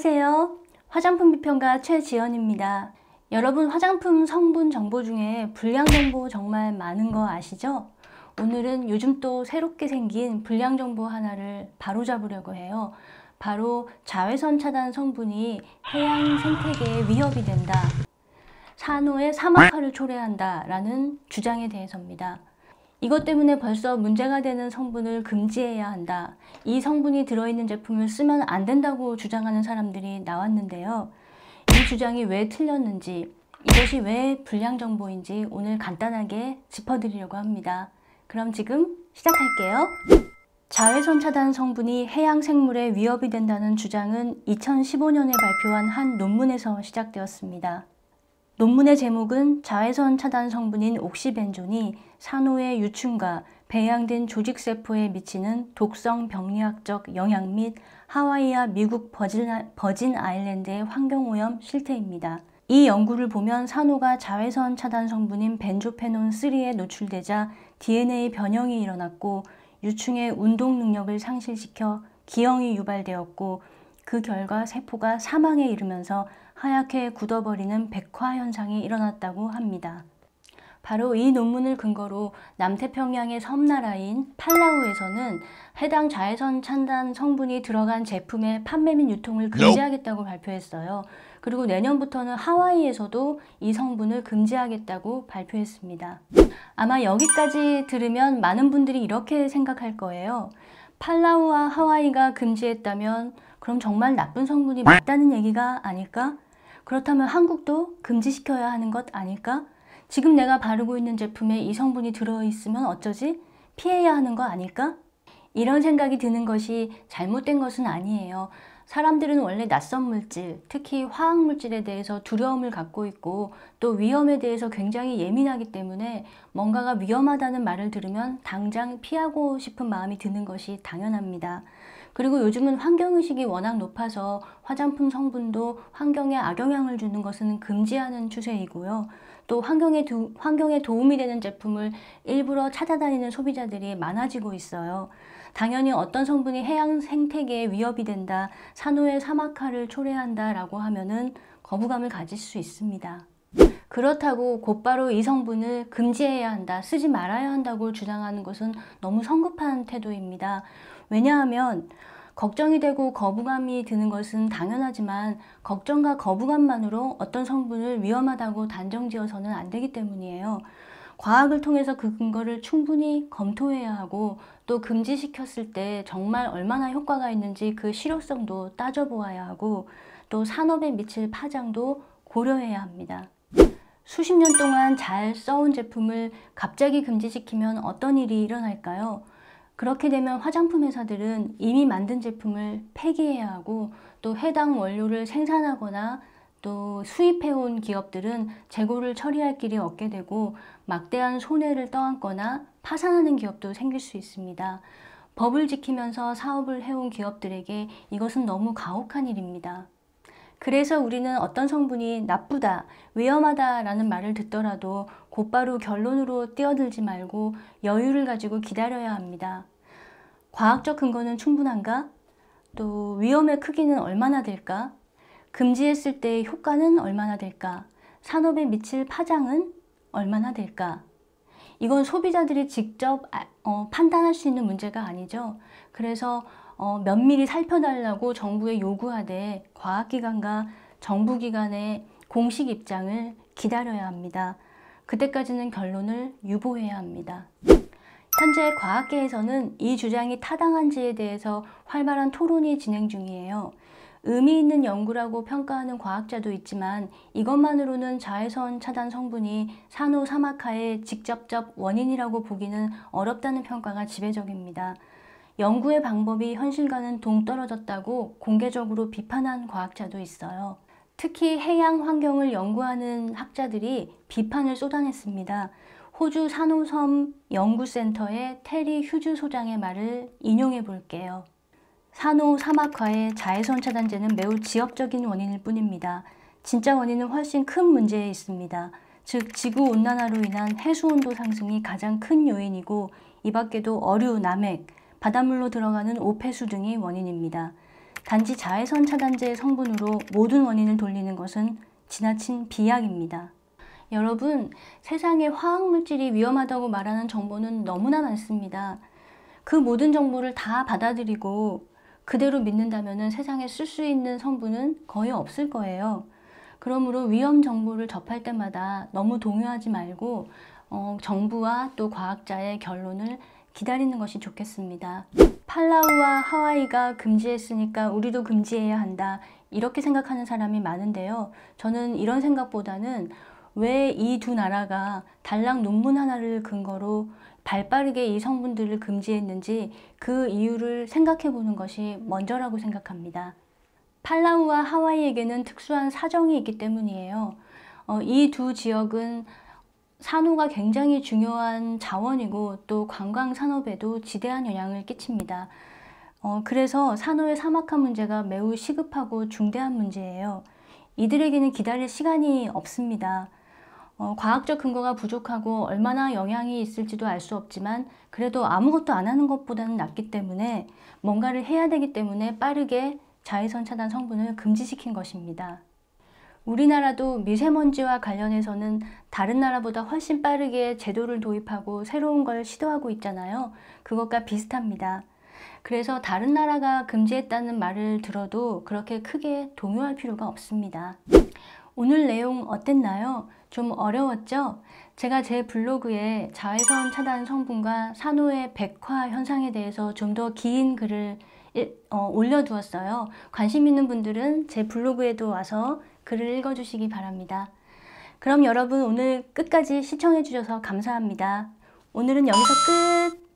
안녕하세요. 화장품 비평가 최지연입니다. 여러분 화장품 성분 정보 중에 불량 정보 정말 많은 거 아시죠? 오늘은 요즘 또 새롭게 생긴 불량 정보 하나를 바로잡으려고 해요. 바로 자외선 차단 성분이 해양 생태계에 위협이 된다. 산호의 사막화를 초래한다 라는 주장에 대해서입니다. 이것 때문에 벌써 문제가 되는 성분을 금지해야 한다. 이 성분이 들어있는 제품을 쓰면 안 된다고 주장하는 사람들이 나왔는데요. 이 주장이 왜 틀렸는지, 이것이 왜 불량 정보인지 오늘 간단하게 짚어드리려고 합니다. 그럼 지금 시작할게요. 자외선 차단 성분이 해양 생물에 위협이 된다는 주장은 2015년에 발표한 한 논문에서 시작되었습니다. 논문의 제목은 자외선 차단 성분인 옥시벤존이 산호의 유충과 배양된 조직세포에 미치는 독성 병리학적 영향 및 하와이와 미국 버진, 버진 아일랜드의 환경오염 실태입니다. 이 연구를 보면 산호가 자외선 차단 성분인 벤조페논 3에 노출되자 DNA 변형이 일어났고 유충의 운동 능력을 상실시켜 기형이 유발되었고 그 결과 세포가 사망에 이르면서 하얗게 굳어버리는 백화 현상이 일어났다고 합니다. 바로 이 논문을 근거로 남태평양의 섬나라인 팔라우에서는 해당 자외선 찬단 성분이 들어간 제품의 판매 및 유통을 금지하겠다고 발표했어요. 그리고 내년부터는 하와이에서도 이 성분을 금지하겠다고 발표했습니다. 아마 여기까지 들으면 많은 분들이 이렇게 생각할 거예요. 팔라우와 하와이가 금지했다면 그럼 정말 나쁜 성분이 맞다는 얘기가 아닐까? 그렇다면 한국도 금지시켜야 하는 것 아닐까? 지금 내가 바르고 있는 제품에 이 성분이 들어있으면 어쩌지? 피해야 하는 거 아닐까? 이런 생각이 드는 것이 잘못된 것은 아니에요. 사람들은 원래 낯선 물질, 특히 화학물질에 대해서 두려움을 갖고 있고 또 위험에 대해서 굉장히 예민하기 때문에 뭔가가 위험하다는 말을 들으면 당장 피하고 싶은 마음이 드는 것이 당연합니다. 그리고 요즘은 환경의식이 워낙 높아서 화장품 성분도 환경에 악영향을 주는 것은 금지하는 추세이고요. 또 환경에, 도, 환경에 도움이 되는 제품을 일부러 찾아다니는 소비자들이 많아지고 있어요. 당연히 어떤 성분이 해양 생태계에 위협이 된다, 산호의 사막화를 초래한다 라고 하면은 거부감을 가질 수 있습니다. 그렇다고 곧바로 이 성분을 금지해야 한다, 쓰지 말아야 한다고 주장하는 것은 너무 성급한 태도입니다. 왜냐하면 걱정이 되고 거부감이 드는 것은 당연하지만 걱정과 거부감만으로 어떤 성분을 위험하다고 단정지어서는 안 되기 때문이에요. 과학을 통해서 그 근거를 충분히 검토해야 하고 또 금지시켰을 때 정말 얼마나 효과가 있는지 그 실효성도 따져보아야 하고 또 산업에 미칠 파장도 고려해야 합니다. 수십 년 동안 잘 써온 제품을 갑자기 금지시키면 어떤 일이 일어날까요? 그렇게 되면 화장품 회사들은 이미 만든 제품을 폐기해야 하고 또 해당 원료를 생산하거나 또 수입해온 기업들은 재고를 처리할 길이 없게 되고 막대한 손해를 떠안거나 파산하는 기업도 생길 수 있습니다. 법을 지키면서 사업을 해온 기업들에게 이것은 너무 가혹한 일입니다. 그래서 우리는 어떤 성분이 나쁘다, 위험하다라는 말을 듣더라도 곧바로 결론으로 뛰어들지 말고 여유를 가지고 기다려야 합니다. 과학적 근거는 충분한가? 또 위험의 크기는 얼마나 될까? 금지했을 때의 효과는 얼마나 될까? 산업에 미칠 파장은 얼마나 될까? 이건 소비자들이 직접 아, 어, 판단할 수 있는 문제가 아니죠. 그래서 어, 면밀히 살펴달라고 정부에 요구하되 과학기관과 정부기관의 공식 입장을 기다려야 합니다. 그때까지는 결론을 유보해야 합니다. 현재 과학계에서는 이 주장이 타당한지에 대해서 활발한 토론이 진행 중이에요. 의미 있는 연구라고 평가하는 과학자도 있지만 이것만으로는 자외선 차단 성분이 산후 사막화의 직접적 원인이라고 보기는 어렵다는 평가가 지배적입니다. 연구의 방법이 현실과는 동떨어졌다고 공개적으로 비판한 과학자도 있어요. 특히 해양 환경을 연구하는 학자들이 비판을 쏟아냈습니다. 호주 산호섬 연구센터의 테리 휴즈 소장의 말을 인용해 볼게요. 산호 사막화의 자외선 차단제는 매우 지역적인 원인일 뿐입니다. 진짜 원인은 훨씬 큰 문제에 있습니다. 즉 지구 온난화로 인한 해수 온도 상승이 가장 큰 요인이고 이 밖에도 어류, 남핵, 바닷물로 들어가는 오폐수 등이 원인입니다. 단지 자외선 차단제의 성분으로 모든 원인을 돌리는 것은 지나친 비약입니다. 여러분, 세상에 화학물질이 위험하다고 말하는 정보는 너무나 많습니다. 그 모든 정보를 다 받아들이고 그대로 믿는다면 세상에 쓸 수 있는 성분은 거의 없을 거예요. 그러므로 위험 정보를 접할 때마다 너무 동요하지 말고 어, 정부와 또 과학자의 결론을 기다리는 것이 좋겠습니다. 팔라우와 하와이가 금지했으니까 우리도 금지해야 한다. 이렇게 생각하는 사람이 많은데요. 저는 이런 생각보다는 왜 이 두 나라가 달랑 논문 하나를 근거로 발빠르게 이 성분들을 금지했는지 그 이유를 생각해 보는 것이 먼저라고 생각합니다. 팔라우와 하와이에게는 특수한 사정이 있기 때문이에요. 어, 이두 지역은 산호가 굉장히 중요한 자원이고 또 관광 산업에도 지대한 영향을 끼칩니다. 어, 그래서 산호의 사막화 문제가 매우 시급하고 중대한 문제예요. 이들에게는 기다릴 시간이 없습니다. 어, 과학적 근거가 부족하고 얼마나 영향이 있을지도 알 수 없지만 그래도 아무것도 안 하는 것보다는 낫기 때문에 뭔가를 해야 되기 때문에 빠르게 자외선 차단 성분을 금지시킨 것입니다. 우리나라도 미세먼지와 관련해서는 다른 나라보다 훨씬 빠르게 제도를 도입하고 새로운 걸 시도하고 있잖아요. 그것과 비슷합니다. 그래서 다른 나라가 금지했다는 말을 들어도 그렇게 크게 동요할 필요가 없습니다. 오늘 내용 어땠나요? 좀 어려웠죠? 제가 제 블로그에 자외선 차단 성분과 산호의 백화 현상에 대해서 좀 더 긴 글을 어, 올려두었어요. 관심 있는 분들은 제 블로그에도 와서 글을 읽어주시기 바랍니다. 그럼 여러분 오늘 끝까지 시청해주셔서 감사합니다. 오늘은 여기서 끝!